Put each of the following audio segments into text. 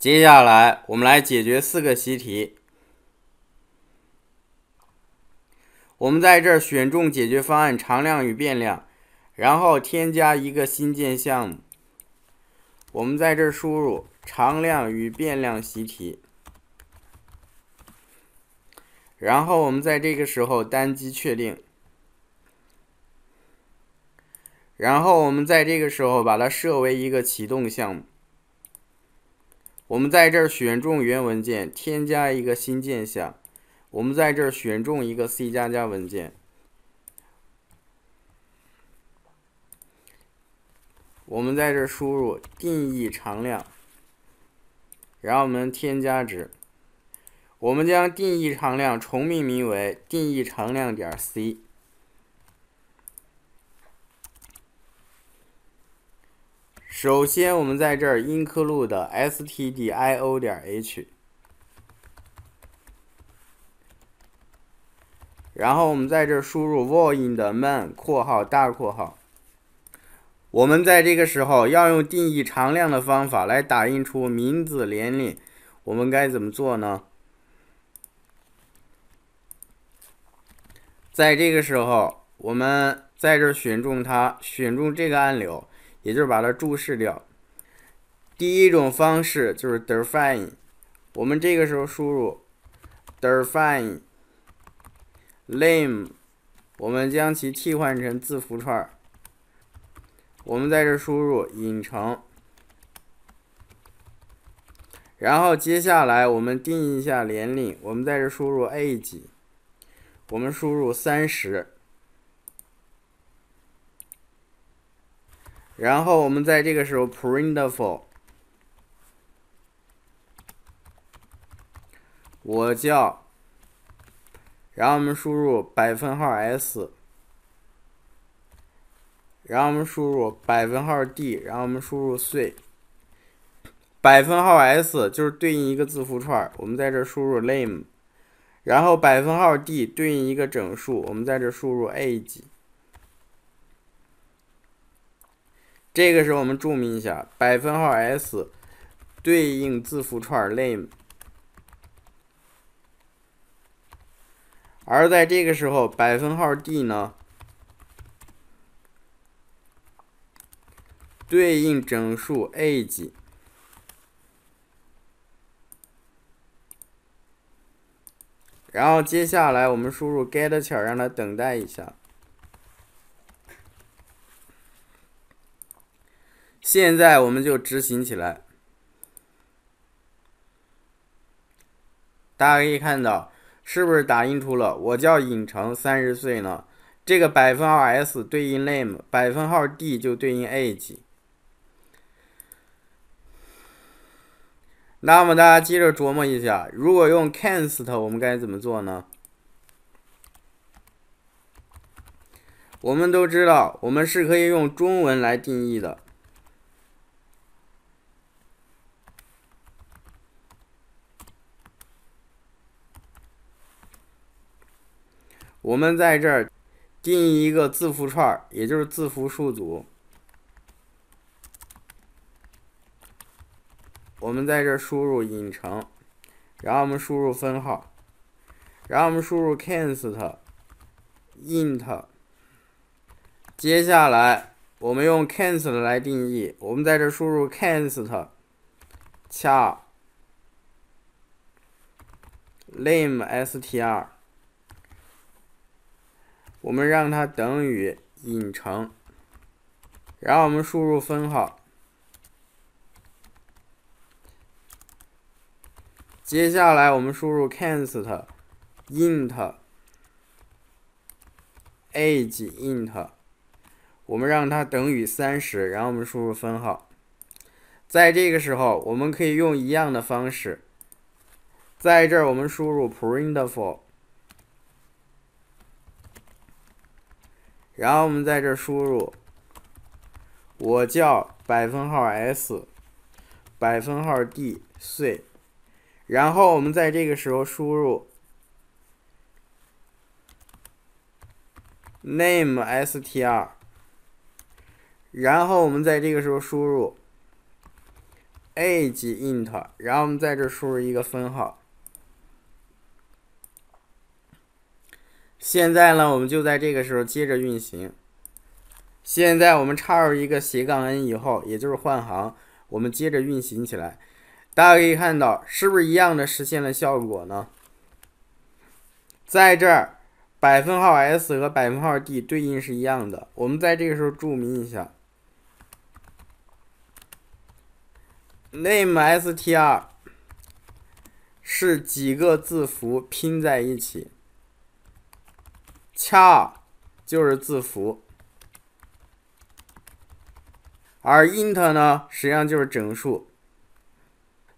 接下来，我们来解决四个习题。我们在这儿选中解决方案、常量与变量，然后添加一个新建项目。我们在这儿输入“常量与变量习题”，然后我们在这个时候单击确定。然后我们在这个时候把它设为一个启动项目。我们在这儿选中原文件，添加一个新建项。我们在这儿选中一个 C 加加文件。我们在这输入定义常量，然后我们添加值。我们将定义常量重命名为定义常量点 C。首先，我们在这儿 include 的 stdio 点 h，然后我们在这儿输入 void main（ 括号大括号）。我们在这个时候要用定义常量的方法来打印出名字年龄，我们该怎么做呢？在这个时候，我们在这儿选中它，选中这个按钮。也就是把它注释掉。第一种方式就是 define，我们这个时候输入 define name，我们将其替换成字符串。我们在这输入“影城”，然后接下来我们定义一下年龄，我们在这输入 age，我们输入三十。然后我们在这个时候 print for，我叫，然后我们输入百分号 s，然后我们输入百分号 d，然后我们输入岁，百分号 s 就是对应一个字符串，我们在这输入 name，然后百分号 d 对应一个整数，我们在这输入 age。这个时候我们注明一下，百分号 s 对应字符串 name，而在这个时候，百分号 d 呢对应整数 age，然后接下来我们输入 get 前让它等待一下。现在我们就执行起来，大家可以看到，是不是打印出了“我叫影城，三十岁”呢？这个百分号 s 对应 name，百分号 d 就对应 age。那么大家接着琢磨一下，如果用 c a n s t 我们该怎么做呢？我们都知道，我们是可以用中文来定义的。我们在这儿定义一个字符串，也就是字符数组。我们在这儿输入引成，然后我们输入分号，然后我们输入 const int。接下来我们用 const 来定义，我们在这儿输入 const c h name_str。我们让它等于引成，然后我们输入分号，接下来我们输入 const int age int，我们让它等于三十，然后我们输入分号，在这个时候我们可以用一样的方式，在这儿我们输入 printf。然后我们在这输入，我叫百分号 s，百分号 d 岁。然后我们在这个时候输入 name str。然后我们在这个时候输入 age int。然后我们在这输入一个分号。现在呢，我们就在这个时候接着运行。现在我们插入一个斜杠 n 以后，也就是换行，我们接着运行起来。大家可以看到，是不是一样的实现了效果呢？在这儿，百分号 s 和百分号 d 对应是一样的。我们在这个时候注明一下，name_str 是几个字符拼在一起。恰就是字符，而 int 呢，实际上就是整数。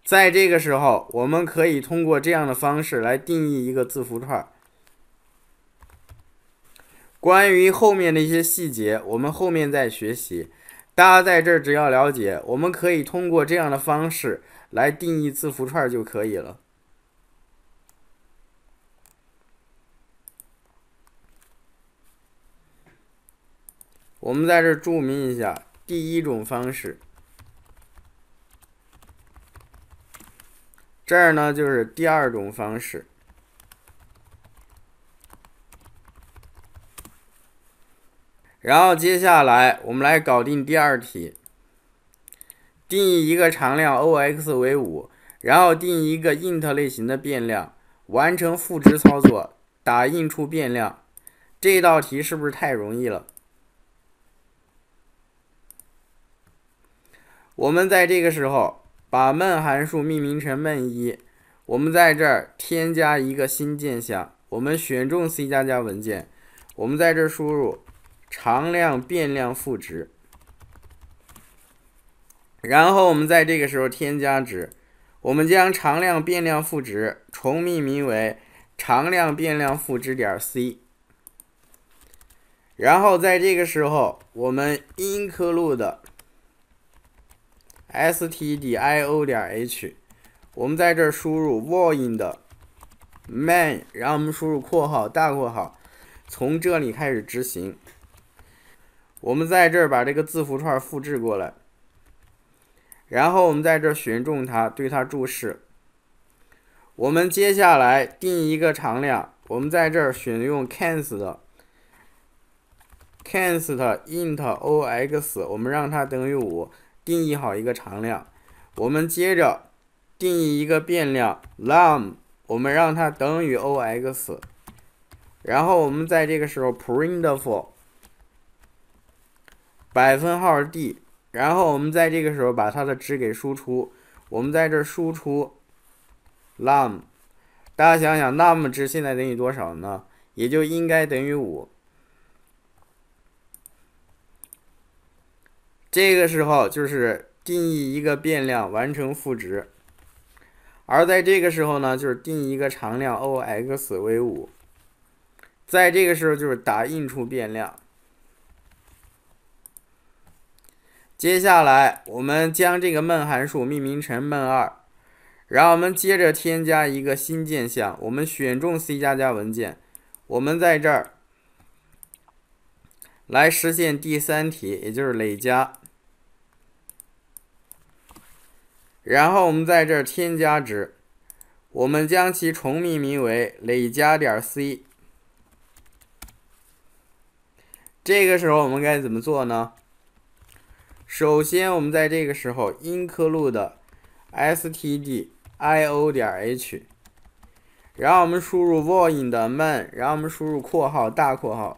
在这个时候，我们可以通过这样的方式来定义一个字符串。关于后面的一些细节，我们后面再学习。大家在这儿只要了解，我们可以通过这样的方式来定义字符串就可以了。我们在这注明一下，第一种方式，这儿呢就是第二种方式。然后接下来我们来搞定第二题。定义一个常量 o x 为五，然后定义一个 int 类型的变量，完成赋值操作，打印出变量。这道题是不是太容易了？我们在这个时候把 main 函数命名成 main 一。我们在这儿添加一个新建项，我们选中 C 加加文件，我们在这输入常量变量赋值，然后我们在这个时候添加值，我们将常量变量赋值重命名为常量变量赋值点 c，然后在这个时候我们 include。stdio 点 h，我们在这输入 void main，然后我们输入括号大括号，从这里开始执行。我们在这儿把这个字符串复制过来，然后我们在这儿选中它，对它注释。我们接下来定一个常量，我们在这儿选用 c a n s t c a n s t int ox，我们让它等于五。定义好一个常量，我们接着定义一个变量 lam，我们让它等于 ox，然后我们在这个时候 print for 百分号 d，然后我们在这个时候把它的值给输出，我们在这输出 lam，大家想想 lam 值现在等于多少呢？也就应该等于五。这个时候就是定义一个变量，完成赋值。而在这个时候呢，就是定义一个常量 o x 为五。在这个时候就是打印出变量。接下来我们将这个 main 函数命名成 main 二，然后我们接着添加一个新建项。我们选中 C 加加文件，我们在这儿来实现第三题，也就是累加。然后我们在这儿添加值，我们将其重命名为累加点 c。这个时候我们该怎么做呢？首先我们在这个时候 include stdio 点 h，然后我们输入 void main，然后我们输入括号大括号。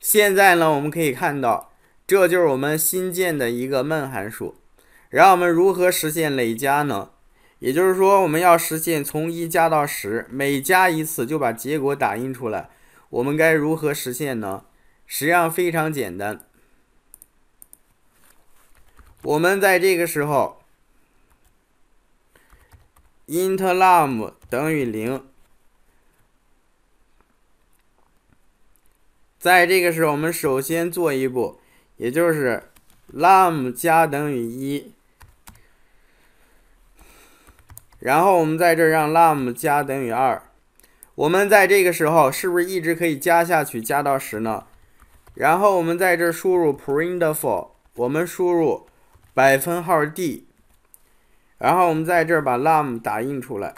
现在呢，我们可以看到，这就是我们新建的一个 main 函数。然后我们如何实现累加呢？也就是说，我们要实现从一加到十，每加一次就把结果打印出来。我们该如何实现呢？实际上非常简单。我们在这个时候，int lam 等于零。在这个时候，我们首先做一步，也就是 lam 加等于一。然后我们在这让 lam 加等于二，我们在这个时候是不是一直可以加下去，加到十呢？然后我们在这输入 print for，我们输入百分号 d，然后我们在这把 lam 打印出来，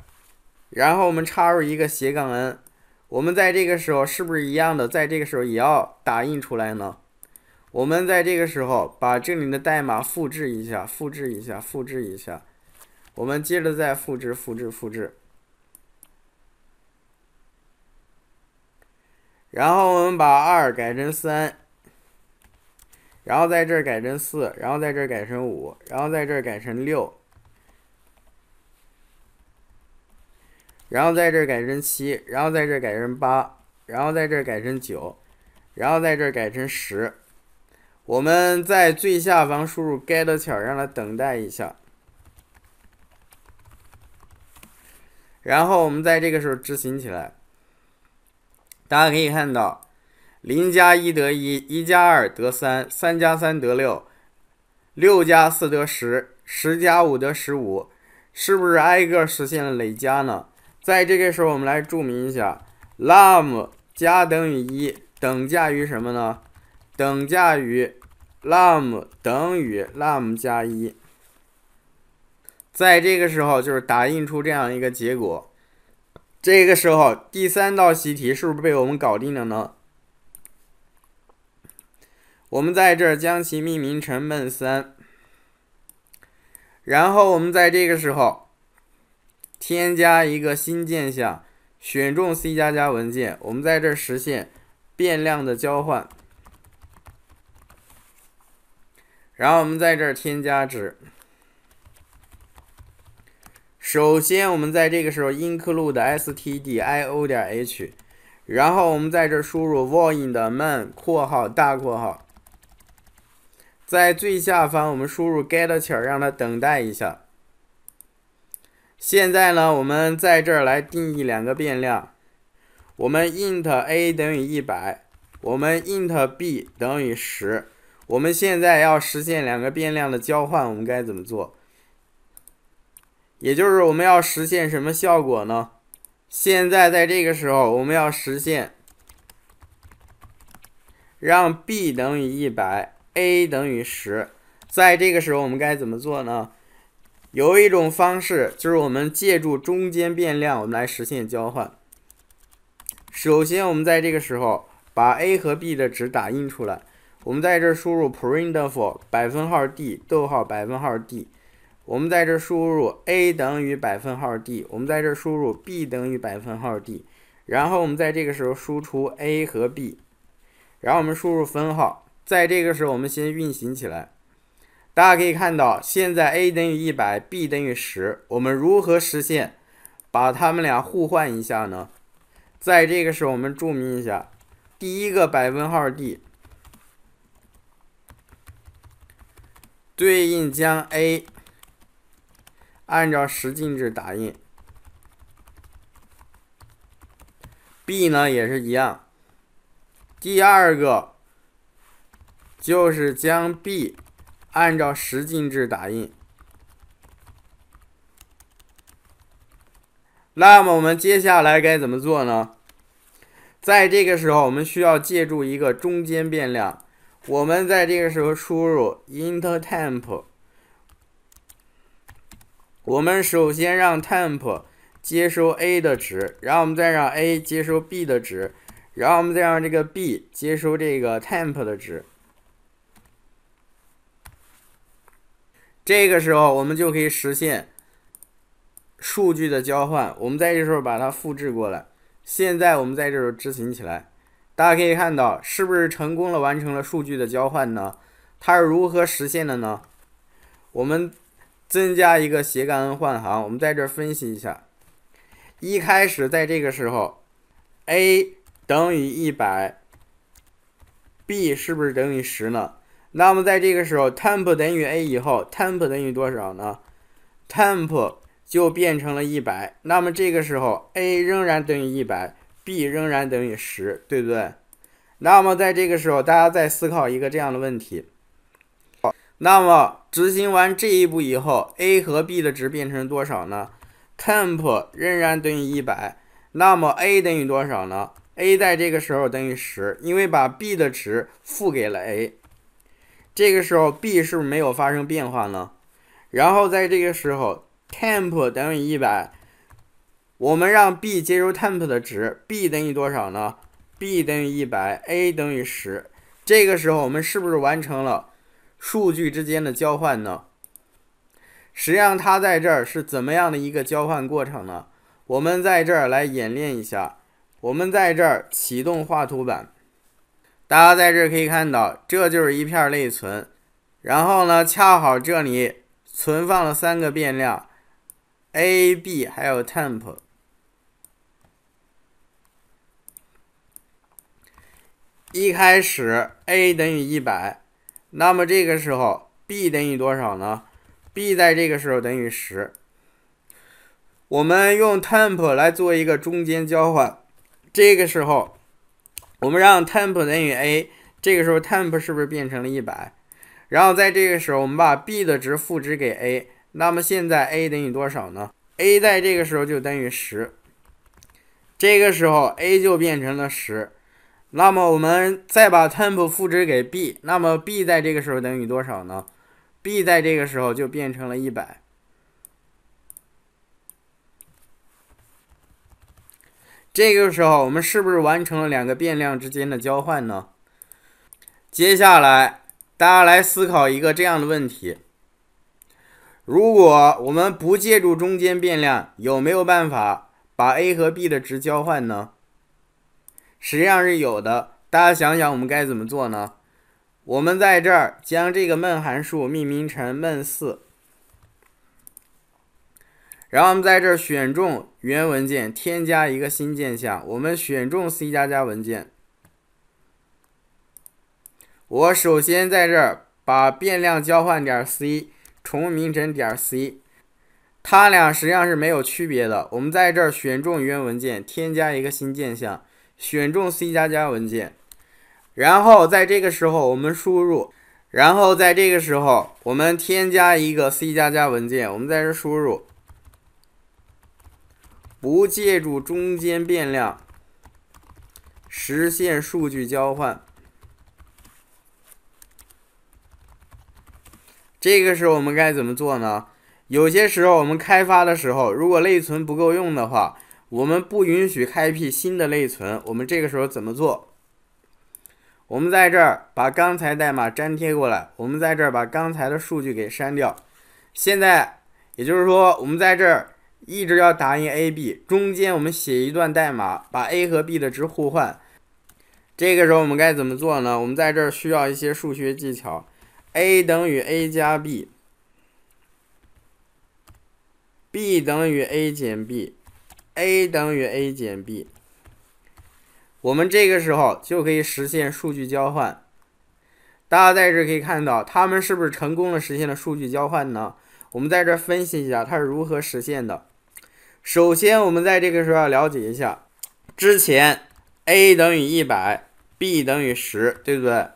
然后我们插入一个斜杠 n，我们在这个时候是不是一样的？在这个时候也要打印出来呢？我们在这个时候把这里的代码复制一下，复制一下，复制一下。我们接着再复制、复制、复制，然后我们把二改成三，然后在这儿改成四，然后在这儿改成五，然后在这儿改成六，然后在这儿改成七，然后在这儿改成八，然后在这儿改成九，然后在这儿改成十。我们在最下方输入 get 前，让它等待一下。然后我们在这个时候执行起来，大家可以看到，零加一得一，一加二得三，三加三得六，六加四得十，十加五得十五，是不是挨个实现了累加呢？在这个时候，我们来注明一下，lam 加等于一，等价于什么呢？等价于 lam 等于 lam 加一。在这个时候，就是打印出这样一个结果。这个时候，第三道习题是不是被我们搞定了呢？我们在这儿将其命名成 m a n 三。然后我们在这个时候添加一个新建项，选中 C 加加文件，我们在这儿实现变量的交换。然后我们在这儿添加值。首先，我们在这个时候 include stdio.h，然后我们在这输入 void main（） 大括号，在最下方我们输入 getchar 让它等待一下。现在呢，我们在这来定义两个变量，我们 int a 等于一百，我们 int b 等于十。我们现在要实现两个变量的交换，我们该怎么做？也就是我们要实现什么效果呢？现在在这个时候，我们要实现让 b 等于 100，a 等于10。在这个时候，我们该怎么做呢？有一种方式，就是我们借助中间变量，我们来实现交换。首先，我们在这个时候把 a 和 b 的值打印出来。我们在这输入 print f o 百分号 d 逗号百分号 d。我们在这输入 a 等于百分号 d，我们在这输入 b 等于百分号 d，然后我们在这个时候输出 a 和 b，然后我们输入分号，在这个时候我们先运行起来。大家可以看到，现在 a 等于 100，b 等于10。我们如何实现把它们俩互换一下呢？在这个时候我们注明一下，第一个百分号 d 对应将 a。按照十进制打印 b 呢也是一样。第二个就是将 b 按照十进制打印。那么我们接下来该怎么做呢？在这个时候，我们需要借助一个中间变量。我们在这个时候输入 int temp。我们首先让 temp 接收 a 的值，然后我们再让 a 接收 b 的值，然后我们再让这个 b 接收这个 temp 的值。这个时候，我们就可以实现数据的交换。我们在这时候把它复制过来。现在我们在这时候执行起来，大家可以看到，是不是成功了完成了数据的交换呢？它是如何实现的呢？我们。增加一个斜杠 n 换行，我们在这儿分析一下。一开始在这个时候，a 等于一百，b 是不是等于十呢？那么在这个时候，temp 等于 a 以后，temp 等于多少呢？temp 就变成了一百。那么这个时候，a 仍然等于一百，b 仍然等于十，对不对？那么在这个时候，大家在思考一个这样的问题。那么执行完这一步以后，a 和 b 的值变成多少呢？temp 仍然等于一百。那么 a 等于多少呢？a 在这个时候等于十，因为把 b 的值付给了 a。这个时候 b 是不是没有发生变化呢？然后在这个时候，temp 等于一百，我们让 b 接收 temp 的值，b 等于多少呢？b 等于一百，a 等于十。这个时候我们是不是完成了？数据之间的交换呢？实际上，它在这儿是怎么样的一个交换过程呢？我们在这儿来演练一下。我们在这儿启动画图板，大家在这儿可以看到，这就是一片内存。然后呢，恰好这里存放了三个变量 a、b 还有 temp。一开始，a 等于一百。那么这个时候，b 等于多少呢？b 在这个时候等于十。我们用 temp 来做一个中间交换。这个时候，我们让 temp 等于 a。这个时候，temp 是不是变成了一百？然后在这个时候，我们把 b 的值赋值给 a。那么现在 a 等于多少呢？a 在这个时候就等于十。这个时候，a 就变成了十。那么我们再把 temp 复值给 b，那么 b 在这个时候等于多少呢？b 在这个时候就变成了100。这个时候我们是不是完成了两个变量之间的交换呢？接下来大家来思考一个这样的问题：如果我们不借助中间变量，有没有办法把 a 和 b 的值交换呢？实际上是有的，大家想想我们该怎么做呢？我们在这儿将这个 main 函数命名成梦四，然后我们在这儿选中原文件，添加一个新建项。我们选中 C 加加文件，我首先在这儿把变量交换点 c 重名成点 c，它俩实际上是没有区别的。我们在这儿选中原文件，添加一个新建项。选中 C 加加文件，然后在这个时候我们输入，然后在这个时候我们添加一个 C 加加文件，我们在这输入，不借助中间变量实现数据交换。这个时候我们该怎么做呢？有些时候我们开发的时候，如果内存不够用的话。我们不允许开辟新的内存。我们这个时候怎么做？我们在这儿把刚才代码粘贴过来。我们在这儿把刚才的数据给删掉。现在，也就是说，我们在这儿一直要打印 a、b，中间我们写一段代码，把 a 和 b 的值互换。这个时候我们该怎么做呢？我们在这儿需要一些数学技巧：a 等于 a 加 b，b 等于 a 减 b。a 等于 a 减 b，我们这个时候就可以实现数据交换。大家在这可以看到，他们是不是成功的实现了数据交换呢？我们在这分析一下它是如何实现的。首先，我们在这个时候要了解一下，之前 a 等于一百，b 等于十，对不对？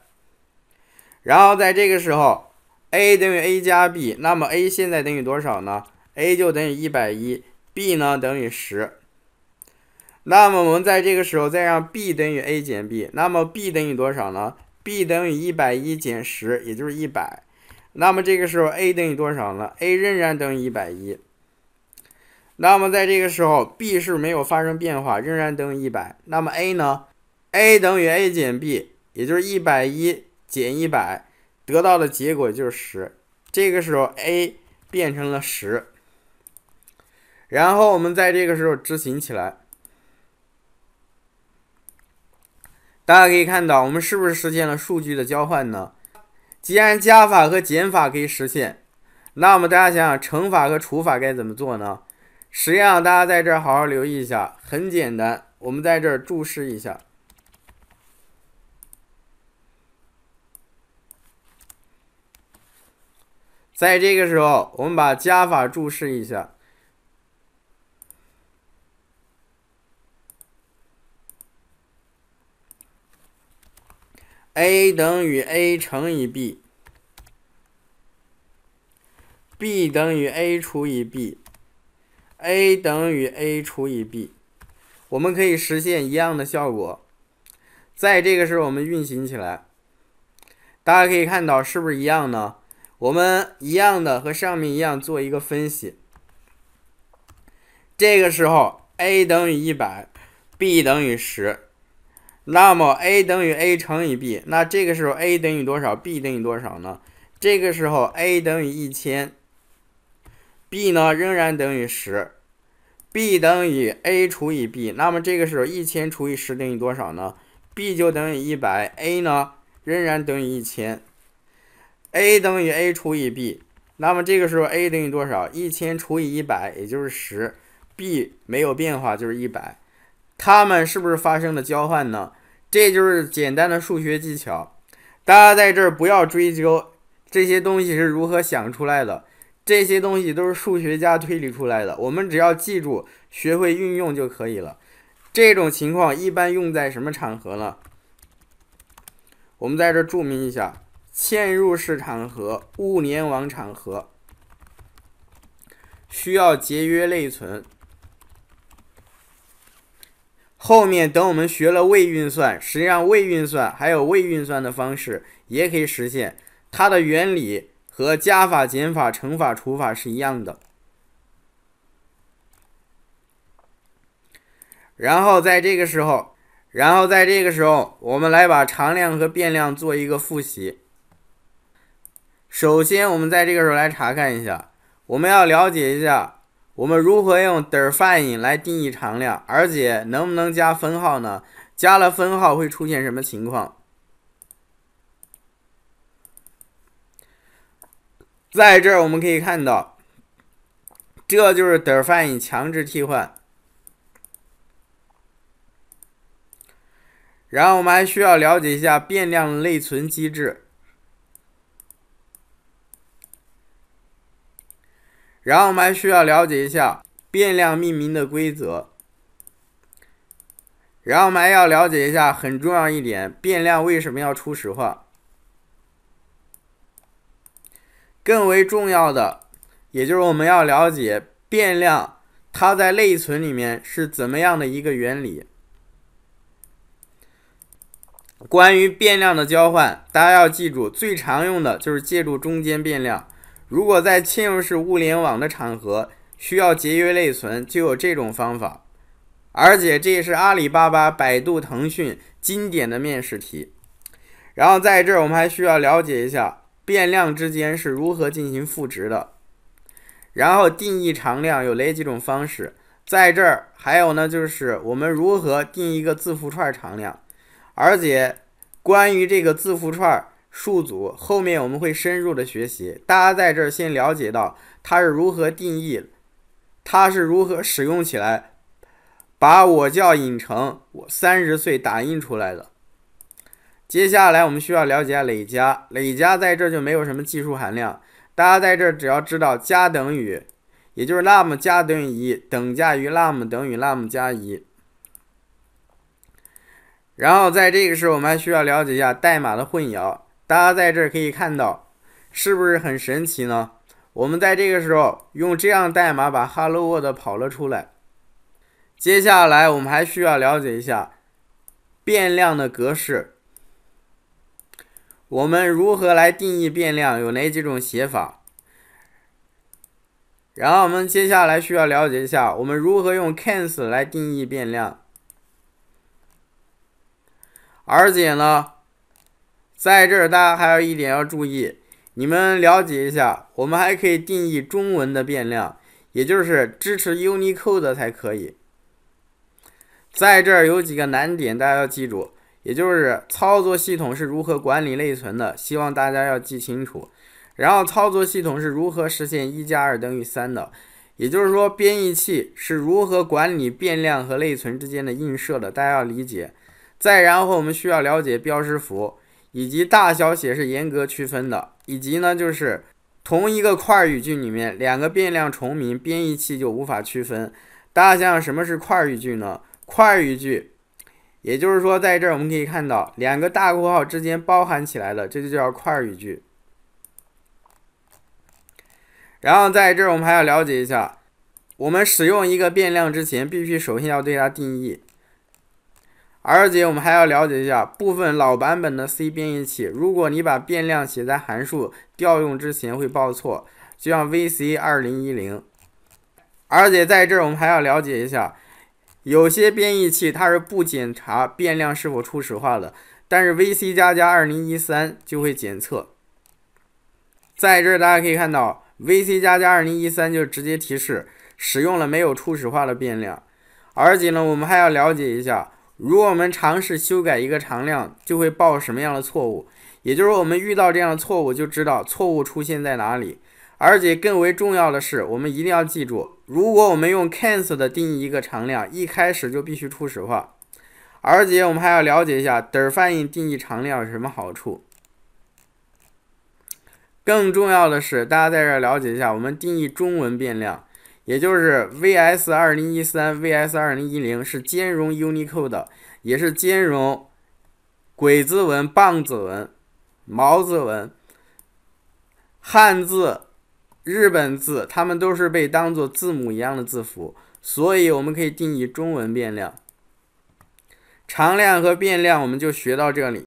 然后在这个时候，a 等于 a 加 b，那么 a 现在等于多少呢？a 就等于一百一。b 呢等于十，那么我们在这个时候再让 b 等于 a 减 b，那么 b 等于多少呢？b 等于一百一减十，也就是一百。那么这个时候 a 等于多少呢？a 仍然等于一百一。那么在这个时候，b 是没有发生变化，仍然等于一百。那么 a 呢？a 等于 a 减 b，也就是一百一减一百，得到的结果就是十。这个时候 a 变成了十。然后我们在这个时候执行起来，大家可以看到，我们是不是实现了数据的交换呢？既然加法和减法可以实现，那么大家想想，乘法和除法该怎么做呢？实际上，大家在这儿好好留意一下，很简单，我们在这儿注释一下。在这个时候，我们把加法注释一下。a 等于 a 乘以 b，b 等于 a 除以 b，a 等于 a 除以 b，我们可以实现一样的效果。在这个时候我们运行起来，大家可以看到是不是一样呢？我们一样的和上面一样做一个分析。这个时候 a 等于一百，b 等于十。那么 a 等于 a 乘以 b，那这个时候 a 等于多少，b 等于多少呢？这个时候 a 等于一千，b 呢仍然等于十，b 等于 a 除以 b，那么这个时候一千除以十等于多少呢？b 就等于一百，a 呢仍然等于一千，a 等于 a 除以 b，那么这个时候 a 等于多少？一千除以一百也就是十，b 没有变化就是一百，它们是不是发生了交换呢？这就是简单的数学技巧，大家在这儿不要追究这些东西是如何想出来的，这些东西都是数学家推理出来的，我们只要记住，学会运用就可以了。这种情况一般用在什么场合呢？我们在这儿注明一下：嵌入式场合、物联网场合，需要节约内存。后面等我们学了位运算，实际上位运算还有位运算的方式也可以实现，它的原理和加法、减法、乘法、除法是一样的。然后在这个时候，然后在这个时候，我们来把常量和变量做一个复习。首先，我们在这个时候来查看一下，我们要了解一下。我们如何用 define 来定义常量，而且能不能加分号呢？加了分号会出现什么情况？在这儿我们可以看到，这就是 define 强制替换。然后我们还需要了解一下变量内存机制。然后我们还需要了解一下变量命名的规则。然后我们还要了解一下很重要一点：变量为什么要初始化？更为重要的，也就是我们要了解变量它在内存里面是怎么样的一个原理。关于变量的交换，大家要记住，最常用的就是借助中间变量。如果在嵌入式物联网的场合需要节约内存，就有这种方法。而且这也是阿里巴巴、百度、腾讯经典的面试题。然后在这儿，我们还需要了解一下变量之间是如何进行赋值的。然后定义常量有哪几种方式？在这儿还有呢，就是我们如何定一个字符串常量，而且关于这个字符串。数组后面我们会深入的学习，大家在这儿先了解到它是如何定义，它是如何使用起来。把我叫影城，我三十岁打印出来的。接下来我们需要了解累加，累加在这就没有什么技术含量，大家在这儿只要知道加等于，也就是 lam 加等于一，等价于 lam 等于 lam 加一。然后在这个时候，我们还需要了解一下代码的混淆。大家在这可以看到，是不是很神奇呢？我们在这个时候用这样代码把 Hello World 跑了出来。接下来我们还需要了解一下变量的格式，我们如何来定义变量，有哪几种写法？然后我们接下来需要了解一下，我们如何用 c a n s 来定义变量，而且呢？在这儿，大家还有一点要注意，你们了解一下，我们还可以定义中文的变量，也就是支持 Unicode 才可以。在这儿有几个难点，大家要记住，也就是操作系统是如何管理内存的，希望大家要记清楚。然后操作系统是如何实现一加二等于三的，也就是说编译器是如何管理变量和内存之间的映射的，大家要理解。再然后，我们需要了解标识符。以及大小写是严格区分的，以及呢，就是同一个块语句里面两个变量重名，编译器就无法区分。大家想想什么是块语句呢？块语句，也就是说，在这儿我们可以看到两个大括号之间包含起来的，这就叫块语句。然后在这儿我们还要了解一下，我们使用一个变量之前，必须首先要对它定义。而且我们还要了解一下，部分老版本的 C 编译器，如果你把变量写在函数调用之前会报错，就像 VC 二零一零。而且在这儿我们还要了解一下，有些编译器它是不检查变量是否初始化的，但是 VC 加加二零一三就会检测。在这儿大家可以看到，VC 加加二零一三就直接提示使用了没有初始化的变量。而且呢，我们还要了解一下。如果我们尝试修改一个常量，就会报什么样的错误？也就是说，我们遇到这样的错误，就知道错误出现在哪里。而且更为重要的是，我们一定要记住，如果我们用 c a n s t 的定义一个常量，一开始就必须初始化。而且我们还要了解一下 define 定义常量有什么好处。更重要的是，大家在这儿了解一下，我们定义中文变量。也就是 VS 二零一三 VS 二零一零是兼容 Unicode，也是兼容鬼字文、棒子文、毛子文、汉字、日本字，它们都是被当做字母一样的字符，所以我们可以定义中文变量、常量和变量，我们就学到这里。